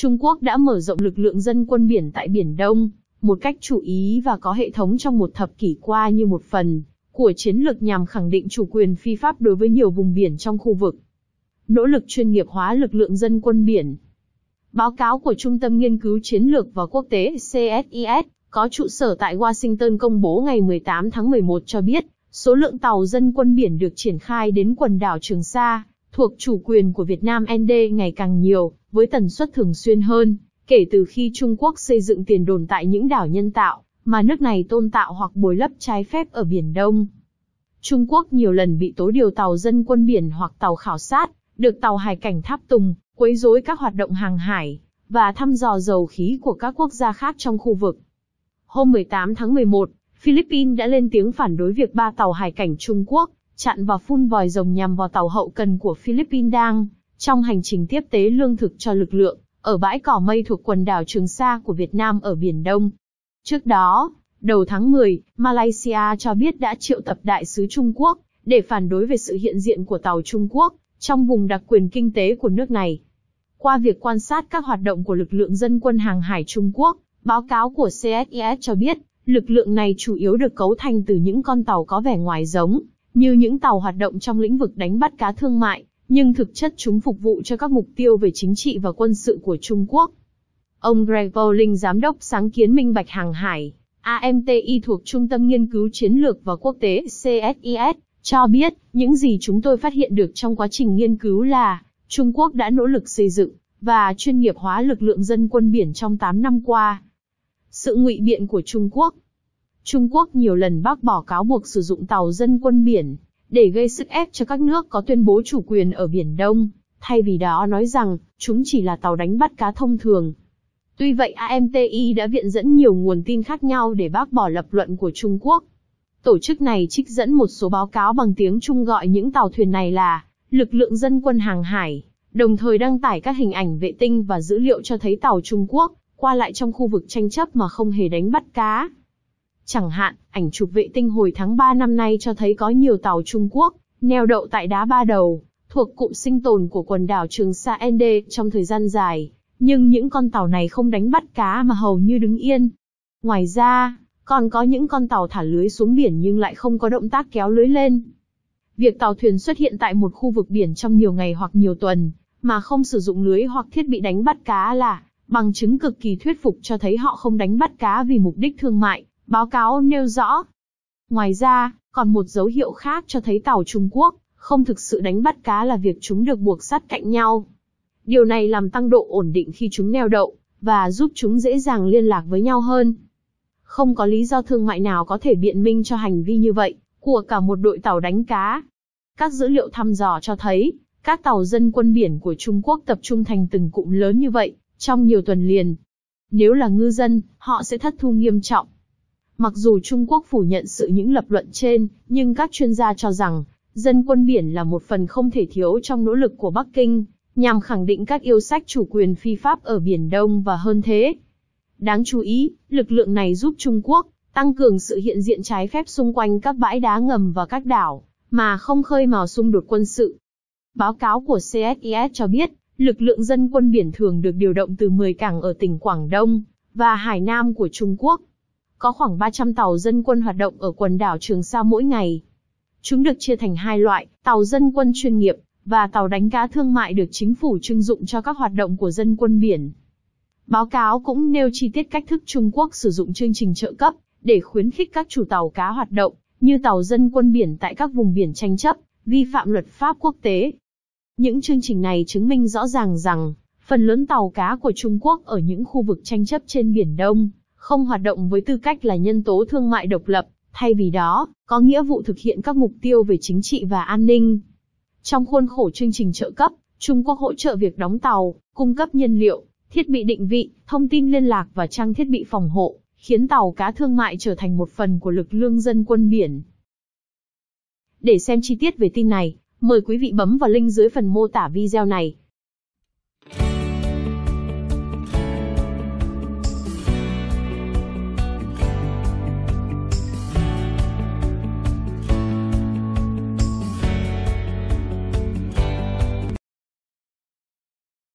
Trung Quốc đã mở rộng lực lượng dân quân biển tại Biển Đông, một cách chủ ý và có hệ thống trong một thập kỷ qua như một phần của chiến lược nhằm khẳng định chủ quyền phi pháp đối với nhiều vùng biển trong khu vực. Nỗ lực chuyên nghiệp hóa lực lượng dân quân biển. Báo cáo của Trung tâm Nghiên cứu Chiến lược và Quốc tế CSIS có trụ sở tại Washington công bố ngày 18 tháng 11 cho biết, số lượng tàu dân quân biển được triển khai đến quần đảo Trường Sa thuộc chủ quyền của Việt Nam ND ngày càng nhiều, với tần suất thường xuyên hơn, kể từ khi Trung Quốc xây dựng tiền đồn tại những đảo nhân tạo, mà nước này tôn tạo hoặc bồi lấp trái phép ở Biển Đông. Trung Quốc nhiều lần bị tối điều tàu dân quân biển hoặc tàu khảo sát, được tàu hải cảnh tháp tùng, quấy rối các hoạt động hàng hải, và thăm dò dầu khí của các quốc gia khác trong khu vực. Hôm 18 tháng 11, Philippines đã lên tiếng phản đối việc ba tàu hải cảnh Trung Quốc chặn và phun vòi rồng nhằm vào tàu hậu cần của Philippines đang trong hành trình tiếp tế lương thực cho lực lượng ở bãi cỏ mây thuộc quần đảo Trường Sa của Việt Nam ở Biển Đông. Trước đó, đầu tháng 10, Malaysia cho biết đã triệu tập đại sứ Trung Quốc để phản đối về sự hiện diện của tàu Trung Quốc trong vùng đặc quyền kinh tế của nước này. Qua việc quan sát các hoạt động của lực lượng dân quân hàng hải Trung Quốc, báo cáo của CSIS e cho biết, lực lượng này chủ yếu được cấu thành từ những con tàu có vẻ ngoài giống như những tàu hoạt động trong lĩnh vực đánh bắt cá thương mại, nhưng thực chất chúng phục vụ cho các mục tiêu về chính trị và quân sự của Trung Quốc. Ông Greg Bowling, giám đốc sáng kiến minh bạch hàng hải, AMTI thuộc Trung tâm Nghiên cứu Chiến lược và Quốc tế CSIS, cho biết, những gì chúng tôi phát hiện được trong quá trình nghiên cứu là, Trung Quốc đã nỗ lực xây dựng và chuyên nghiệp hóa lực lượng dân quân biển trong 8 năm qua. Sự ngụy biện của Trung Quốc Trung Quốc nhiều lần bác bỏ cáo buộc sử dụng tàu dân quân biển để gây sức ép cho các nước có tuyên bố chủ quyền ở Biển Đông, thay vì đó nói rằng chúng chỉ là tàu đánh bắt cá thông thường. Tuy vậy AMTI đã viện dẫn nhiều nguồn tin khác nhau để bác bỏ lập luận của Trung Quốc. Tổ chức này trích dẫn một số báo cáo bằng tiếng Trung gọi những tàu thuyền này là lực lượng dân quân hàng hải, đồng thời đăng tải các hình ảnh vệ tinh và dữ liệu cho thấy tàu Trung Quốc qua lại trong khu vực tranh chấp mà không hề đánh bắt cá. Chẳng hạn, ảnh chụp vệ tinh hồi tháng 3 năm nay cho thấy có nhiều tàu Trung Quốc neo đậu tại đá ba đầu, thuộc cụm sinh tồn của quần đảo Trường Sa ND trong thời gian dài, nhưng những con tàu này không đánh bắt cá mà hầu như đứng yên. Ngoài ra, còn có những con tàu thả lưới xuống biển nhưng lại không có động tác kéo lưới lên. Việc tàu thuyền xuất hiện tại một khu vực biển trong nhiều ngày hoặc nhiều tuần, mà không sử dụng lưới hoặc thiết bị đánh bắt cá là bằng chứng cực kỳ thuyết phục cho thấy họ không đánh bắt cá vì mục đích thương mại, Báo cáo nêu rõ. Ngoài ra, còn một dấu hiệu khác cho thấy tàu Trung Quốc không thực sự đánh bắt cá là việc chúng được buộc sát cạnh nhau. Điều này làm tăng độ ổn định khi chúng neo đậu và giúp chúng dễ dàng liên lạc với nhau hơn. Không có lý do thương mại nào có thể biện minh cho hành vi như vậy của cả một đội tàu đánh cá. Các dữ liệu thăm dò cho thấy, các tàu dân quân biển của Trung Quốc tập trung thành từng cụm lớn như vậy trong nhiều tuần liền. Nếu là ngư dân, họ sẽ thất thu nghiêm trọng Mặc dù Trung Quốc phủ nhận sự những lập luận trên, nhưng các chuyên gia cho rằng, dân quân biển là một phần không thể thiếu trong nỗ lực của Bắc Kinh, nhằm khẳng định các yêu sách chủ quyền phi pháp ở Biển Đông và hơn thế. Đáng chú ý, lực lượng này giúp Trung Quốc tăng cường sự hiện diện trái phép xung quanh các bãi đá ngầm và các đảo, mà không khơi mào xung đột quân sự. Báo cáo của CSIS cho biết, lực lượng dân quân biển thường được điều động từ 10 cảng ở tỉnh Quảng Đông và Hải Nam của Trung Quốc, có khoảng 300 tàu dân quân hoạt động ở quần đảo Trường Sa mỗi ngày. Chúng được chia thành hai loại, tàu dân quân chuyên nghiệp và tàu đánh cá thương mại được chính phủ trưng dụng cho các hoạt động của dân quân biển. Báo cáo cũng nêu chi tiết cách thức Trung Quốc sử dụng chương trình trợ cấp để khuyến khích các chủ tàu cá hoạt động như tàu dân quân biển tại các vùng biển tranh chấp, vi phạm luật pháp quốc tế. Những chương trình này chứng minh rõ ràng rằng phần lớn tàu cá của Trung Quốc ở những khu vực tranh chấp trên biển Đông không hoạt động với tư cách là nhân tố thương mại độc lập, thay vì đó, có nghĩa vụ thực hiện các mục tiêu về chính trị và an ninh. Trong khuôn khổ chương trình trợ cấp, Trung Quốc hỗ trợ việc đóng tàu, cung cấp nhiên liệu, thiết bị định vị, thông tin liên lạc và trang thiết bị phòng hộ, khiến tàu cá thương mại trở thành một phần của lực lương dân quân biển. Để xem chi tiết về tin này, mời quý vị bấm vào link dưới phần mô tả video này.